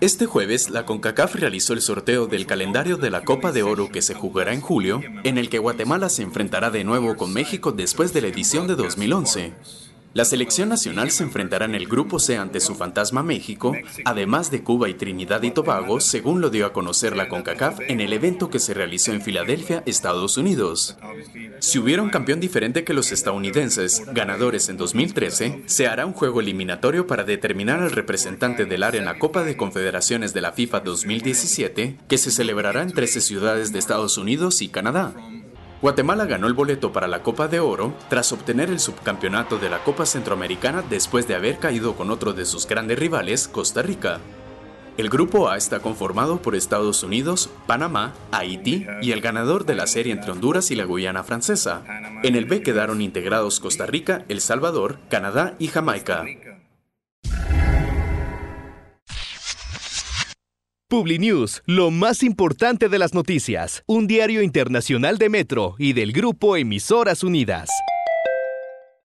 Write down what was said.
Este jueves, la CONCACAF realizó el sorteo del calendario de la Copa de Oro que se jugará en julio, en el que Guatemala se enfrentará de nuevo con México después de la edición de 2011. La selección nacional se enfrentará en el grupo C ante su fantasma México, además de Cuba y Trinidad y Tobago, según lo dio a conocer la CONCACAF en el evento que se realizó en Filadelfia, Estados Unidos. Si hubiera un campeón diferente que los estadounidenses, ganadores en 2013, se hará un juego eliminatorio para determinar al representante del área en la Copa de Confederaciones de la FIFA 2017, que se celebrará en 13 ciudades de Estados Unidos y Canadá. Guatemala ganó el boleto para la Copa de Oro tras obtener el subcampeonato de la Copa Centroamericana después de haber caído con otro de sus grandes rivales, Costa Rica. El grupo A está conformado por Estados Unidos, Panamá, Haití y el ganador de la serie entre Honduras y la Guyana Francesa. En el B quedaron integrados Costa Rica, El Salvador, Canadá y Jamaica. PubliNews, lo más importante de las noticias, un diario internacional de Metro y del grupo Emisoras Unidas.